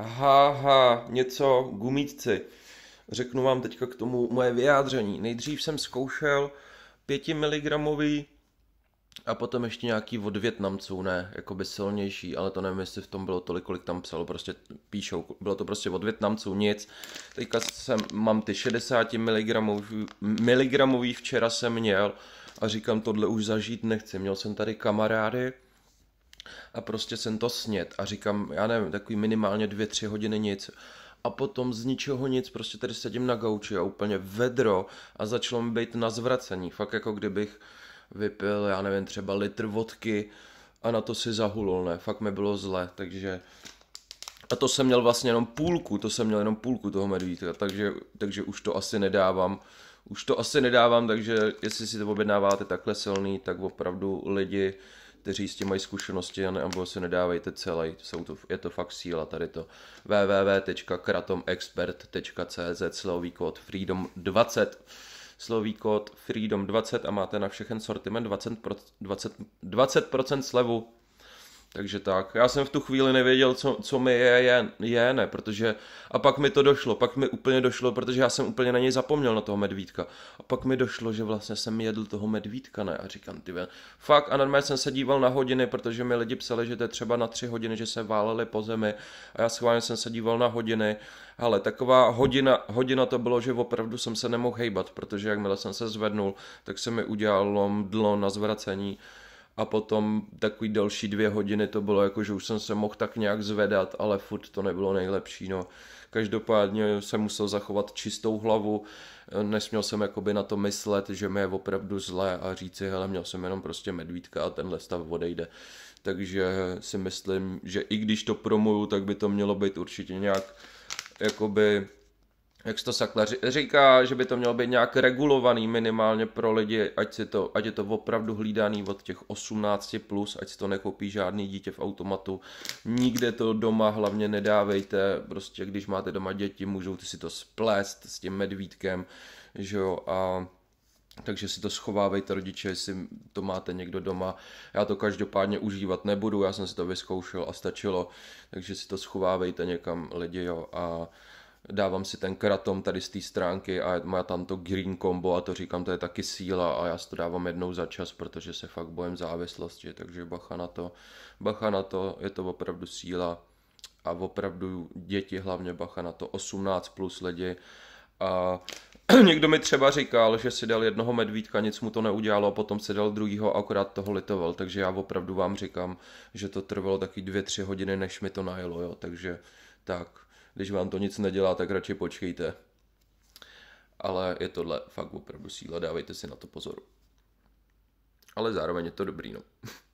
Haha, něco, gumítci. Řeknu vám teďka k tomu moje vyjádření. Nejdřív jsem zkoušel 5 mg a potom ještě nějaký od Větnamců, ne, jakoby silnější, ale to nevím, jestli v tom bylo tolik, kolik tam psalo, prostě píšou, bylo to prostě od Větnamců nic. Teďka jsem, mám ty 60 mg, miligramový včera jsem měl a říkám, tohle už zažít nechci. Měl jsem tady kamarády, a prostě jsem to snět a říkám, já nevím, takový minimálně dvě, tři hodiny nic a potom z ničeho nic, prostě tady sedím na gauči a úplně vedro a začalo mi být na zvracení, fakt jako kdybych vypil, já nevím, třeba litr vodky a na to si zahulol, ne, fakt mi bylo zle, takže a to jsem měl vlastně jenom půlku, to jsem měl jenom půlku toho medvídka, takže, takže už to asi nedávám, už to asi nedávám, takže jestli si to objednáváte takhle silný, tak opravdu lidi, kteří s tím mají zkušenosti a nebo si nedávejte celý, jsou to, je to fakt síla tady to. www.kratomexpert.cz slový kód freedom20 slový kód freedom20 a máte na všechen sortiment 20%, 20, 20% slevu takže tak. Já jsem v tu chvíli nevěděl, co, co mi je, je, je, ne, protože... A pak mi to došlo, pak mi úplně došlo, protože já jsem úplně na něj zapomněl, na toho medvídka. A pak mi došlo, že vlastně jsem jedl toho medvídka, ne? A říkám, ty ven. Fakt, a normálně jsem se díval na hodiny, protože mi lidi psali, že to je třeba na tři hodiny, že se váleli po zemi. A já schválně jsem se díval na hodiny. Ale taková hodina, hodina to bylo, že opravdu jsem se nemohl hejbat, protože jakmile jsem se zvednul, tak se mi udělalo mdlo na zvracení a potom takový další dvě hodiny to bylo jako, že už jsem se mohl tak nějak zvedat, ale furt to nebylo nejlepší, no. Každopádně jsem musel zachovat čistou hlavu, nesměl jsem jakoby na to myslet, že mi je opravdu zlé a říci, hele, měl jsem jenom prostě medvídka a tenhle stav odejde. Takže si myslím, že i když to promuju, tak by to mělo být určitě nějak jakoby jak to sakla říká, že by to mělo být nějak regulovaný minimálně pro lidi, ať, si to, ať je to opravdu hlídaný od těch 18 plus, ať si to nekoupí žádný dítě v automatu. Nikde to doma hlavně nedávejte, prostě když máte doma děti, můžou ty si to splést s tím medvídkem, že jo, a takže si to schovávejte rodiče, jestli to máte někdo doma. Já to každopádně užívat nebudu, já jsem si to vyzkoušel a stačilo, takže si to schovávejte někam lidi, jo, a dávám si ten kratom tady z té stránky a má tam to green combo a to říkám, to je taky síla a já si to dávám jednou za čas, protože se fakt bojím závislosti, takže bacha na to, bacha na to, je to opravdu síla a opravdu děti hlavně bacha na to, 18 plus lidi a někdo mi třeba říkal, že si dal jednoho medvídka, nic mu to neudělalo a potom si dal druhýho a akorát toho litoval, takže já opravdu vám říkám, že to trvalo taky dvě, tři hodiny, než mi to najelo, jo, takže tak, když vám to nic nedělá, tak radši počkejte. Ale je tohle fakt opravdu síla, dávejte si na to pozor. Ale zároveň je to dobrý, no.